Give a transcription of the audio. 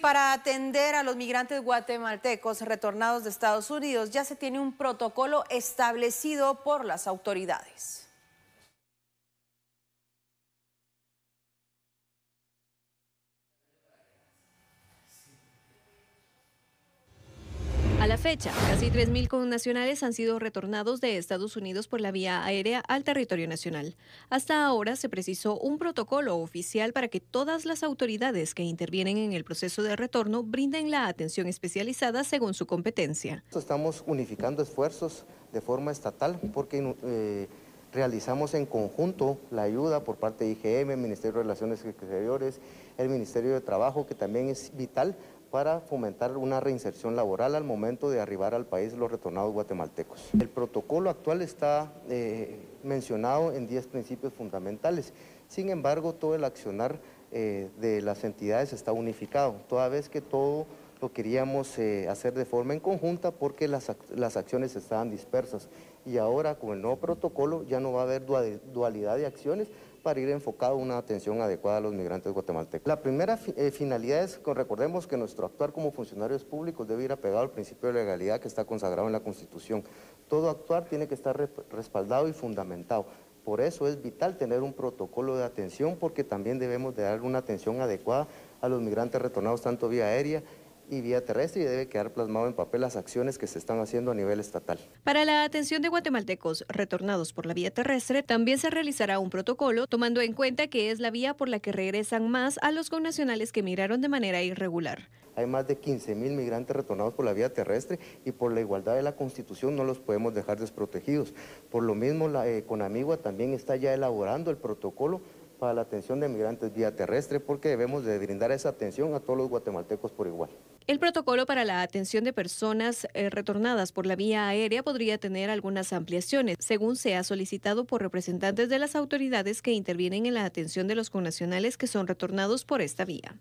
Para atender a los migrantes guatemaltecos retornados de Estados Unidos ya se tiene un protocolo establecido por las autoridades. fecha, casi 3.000 connacionales han sido retornados de Estados Unidos por la vía aérea al territorio nacional. Hasta ahora se precisó un protocolo oficial para que todas las autoridades que intervienen en el proceso de retorno brinden la atención especializada según su competencia. Estamos unificando esfuerzos de forma estatal porque eh, realizamos en conjunto la ayuda por parte de IGM, Ministerio de Relaciones Exteriores, el Ministerio de Trabajo, que también es vital para fomentar una reinserción laboral al momento de arribar al país los retornados guatemaltecos. El protocolo actual está eh, mencionado en 10 principios fundamentales, sin embargo todo el accionar eh, de las entidades está unificado, toda vez que todo lo queríamos eh, hacer de forma en conjunta porque las, acciones estaban dispersas. Y ahora con el nuevo protocolo ya no va a haber dualidad de acciones para ir enfocado a una atención adecuada a los migrantes guatemaltecos. La primera eh, finalidad es, recordemos que nuestro actuar como funcionarios públicos debe ir apegado al principio de legalidad que está consagrado en la Constitución. Todo actuar tiene que estar respaldado y fundamentado. Por eso es vital tener un protocolo de atención porque también debemos de dar una atención adecuada a los migrantes retornados tanto vía aérea y vía terrestre y debe quedar plasmado en papel las acciones que se están haciendo a nivel estatal. Para la atención de guatemaltecos retornados por la vía terrestre, también se realizará un protocolo tomando en cuenta que es la vía por la que regresan más a los connacionales que migraron de manera irregular. Hay más de 15 mil migrantes retornados por la vía terrestre y por la igualdad de la Constitución no los podemos dejar desprotegidos. Por lo mismo, la eh, también está ya elaborando el protocolo para la atención de migrantes vía terrestre porque debemos de brindar esa atención a todos los guatemaltecos por igual. El protocolo para la atención de personas eh, retornadas por la vía aérea podría tener algunas ampliaciones, según se ha solicitado por representantes de las autoridades que intervienen en la atención de los connacionales que son retornados por esta vía.